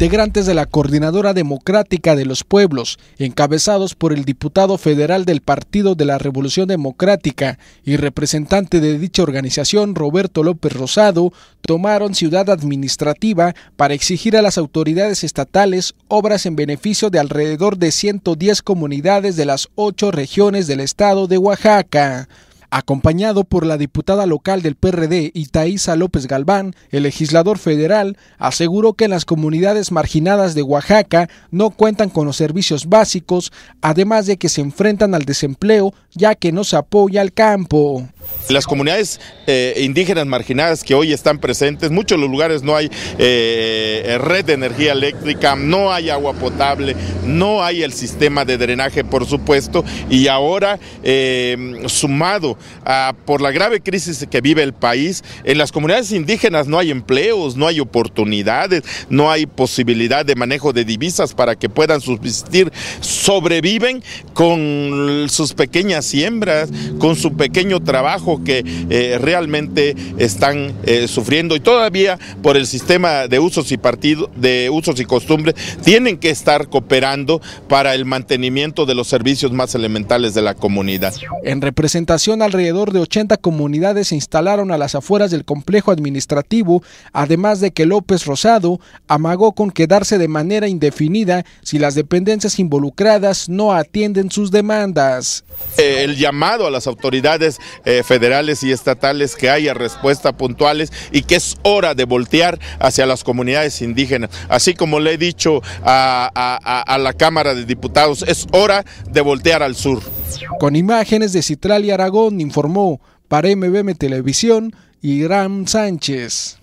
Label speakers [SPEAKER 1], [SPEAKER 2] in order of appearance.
[SPEAKER 1] integrantes de la Coordinadora Democrática de los Pueblos, encabezados por el diputado federal del Partido de la Revolución Democrática y representante de dicha organización, Roberto López Rosado, tomaron Ciudad Administrativa para exigir a las autoridades estatales obras en beneficio de alrededor de 110 comunidades de las ocho regiones del estado de Oaxaca acompañado por la diputada local del PRD Itaísa López Galván, el legislador federal aseguró que las comunidades marginadas de Oaxaca no cuentan con los servicios básicos, además de que se enfrentan al desempleo ya que no se apoya al campo.
[SPEAKER 2] Las comunidades eh, indígenas marginadas que hoy están presentes, muchos de los lugares no hay eh, red de energía eléctrica, no hay agua potable, no hay el sistema de drenaje, por supuesto, y ahora eh, sumado Ah, por la grave crisis que vive el país. En las comunidades indígenas no hay empleos, no hay oportunidades, no hay posibilidad de manejo de divisas para que puedan subsistir. Sobreviven con sus pequeñas siembras, con su pequeño trabajo que eh, realmente están eh, sufriendo y todavía por el sistema de usos y partido, de usos y costumbres, tienen que estar cooperando para el mantenimiento de los servicios más elementales de la comunidad.
[SPEAKER 1] En representación alrededor de 80 comunidades se instalaron a las afueras del complejo administrativo, además de que López Rosado amagó con quedarse de manera indefinida si las dependencias involucradas no atienden sus demandas.
[SPEAKER 2] Eh, el llamado a las autoridades eh, federales y estatales que haya respuesta puntuales y que es hora de voltear hacia las comunidades indígenas. Así como le he dicho a la Cámara de Diputados, es hora de voltear al sur.
[SPEAKER 1] Con imágenes de Citral y Aragón informó para MBM Televisión y Sánchez.